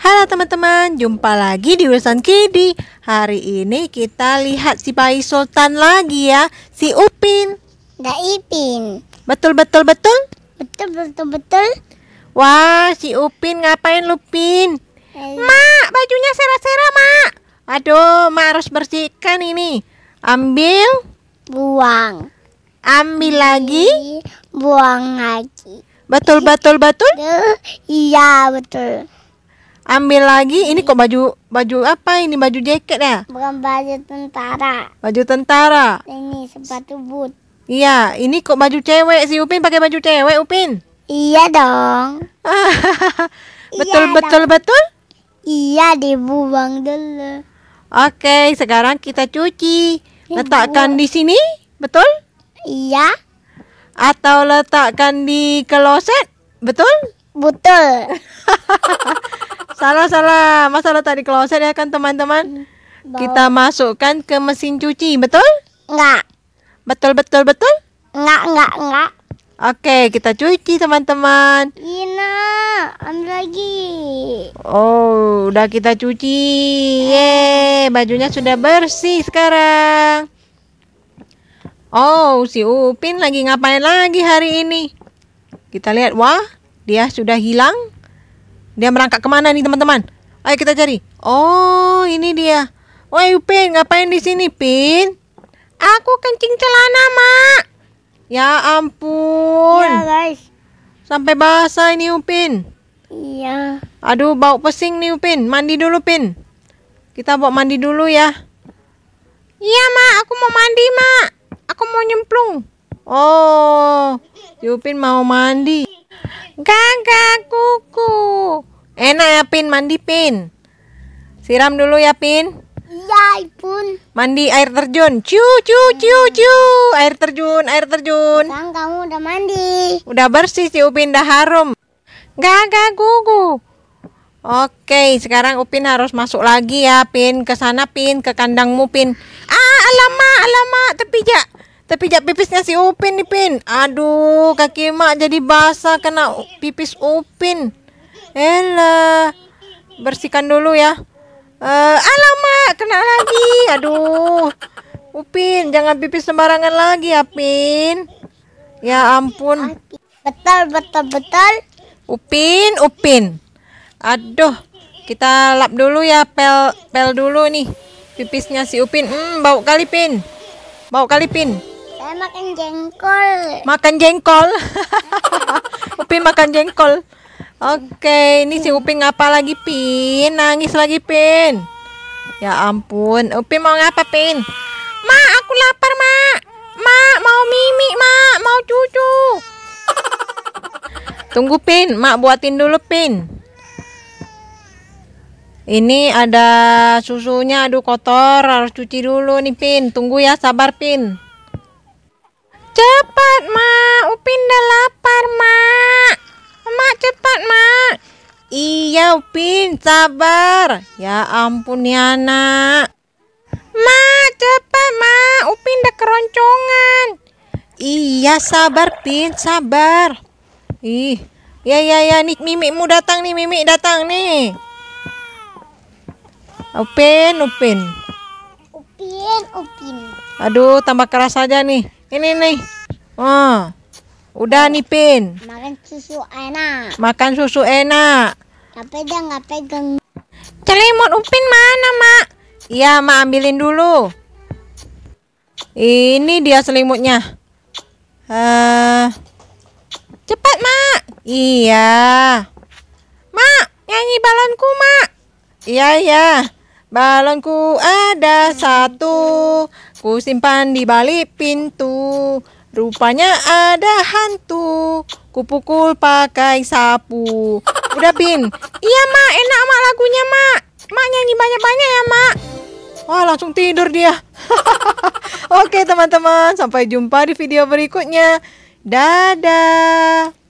Halo teman-teman, jumpa lagi di urusan Kidi. Hari ini kita lihat si bayi Sultan lagi ya, si Upin. Da Ipin. Betul betul betul. Betul betul betul. Wah, si Upin ngapain Lupin? Eh. Mak, bajunya sera-sera, Mak. Aduh, Mak harus bersihkan ini. Ambil, buang. Ambil lagi, buang lagi. Betul betul betul. Iya, betul. Ambil lagi, ini kok baju baju apa ini? Baju jaket ya? Bukan baju tentara. Baju tentara. Ini sepatu boot. Iya, ini kok baju cewek si Upin pakai baju cewek Upin? Iya dong. betul iya betul dong. betul? Iya dibuang dulu. Oke, sekarang kita cuci. Letakkan di sini, betul? Iya. Atau letakkan di kloset, betul? Betul. salah salah masalah tadi kloset ya kan teman-teman hmm. kita masukkan ke mesin cuci betul enggak betul betul betul enggak enggak enggak oke kita cuci teman-teman Ina ambil lagi oh udah kita cuci ye bajunya sudah bersih sekarang Oh, si Upin lagi ngapain lagi hari ini? Kita lihat, wah, dia sudah hilang dia merangkak kemana nih teman-teman? Ayo kita cari. Oh, ini dia. Woi, Pin, ngapain di sini, Pin? Aku kencing celana, Mak. Ya ampun. ya guys. Sampai basah ini Upin. Iya. Aduh, bau pesing nih Upin. Mandi dulu, Pin. Kita bawa mandi dulu ya. Iya, Mak. Aku mau mandi, Mak. Aku mau nyemplung. Oh, Upin mau mandi. Gagak kuku. Enak ya Pin, mandi Pin. Siram dulu ya Pin. Iya Pun. Mandi air terjun. Cu cu cu cu. Air terjun, air terjun. Bang kamu udah mandi. Udah bersih si Upin dah harum. Gagak kuku. Oke, sekarang Upin harus masuk lagi ya Pin. Ke sana Pin, ke kandangmu Pin. Ah, alamak, alamak, tepi jak. Tapi jat pipisnya si Upin nih Pin. Aduh, kaki mak jadi basah kena pipis Upin. Elah. Bersihkan dulu ya. Uh, alamak, kena lagi. Aduh. Upin, jangan pipis sembarangan lagi ya, Pin. Ya ampun. Betul, betul, betul. Upin, Upin. Aduh, kita lap dulu ya, pel pel dulu nih. Pipisnya si Upin. Hmm, bau kali, Pin. Bau kali, Pin makan jengkol. Makan jengkol. Upin makan jengkol. Oke, ini si Upin ngapa lagi, Pin? Nangis lagi, Pin. Ya ampun, Upin mau ngapa, Pin? Ma, aku lapar, Ma. Ma, mau mimi, Ma. Mau cucu. Tunggu, Pin. Ma buatin dulu, Pin. Ini ada susunya, aduh kotor, harus cuci dulu nih Pin. Tunggu ya, sabar Pin. Cepat, Mak. Upin udah lapar, Mak. Mak cepat, Mak. Iya, Upin, sabar. Ya ampun ya, anak. Mak, cepat, Mak. Upin udah keroncongan. Iya, sabar, Pin, sabar. Ih, ya ya ya, nih mimikmu datang nih, mimik datang nih. Upin, Upin. Upin, Upin. Aduh, tambah keras aja nih. Ini nih. Oh. Udah nih Pin. Makan susu enak. Makan susu enak. Tapi dia nggak pegang. Celimut Upin mana, Mak? Iya, Mak ambilin dulu. Ini dia selimutnya. Eh, uh, cepat, Mak. Iya. Mak, nyanyi balonku, Mak. Iya, iya. Balonku ada satu, Ku simpan di balik pintu. Rupanya ada hantu. Kupukul pakai sapu. Udah Pin. Iya mak, enak mak lagunya mak. Mak nyanyi banyak-banyak ya mak. Wah langsung tidur dia. Oke teman-teman, sampai jumpa di video berikutnya. Dadah.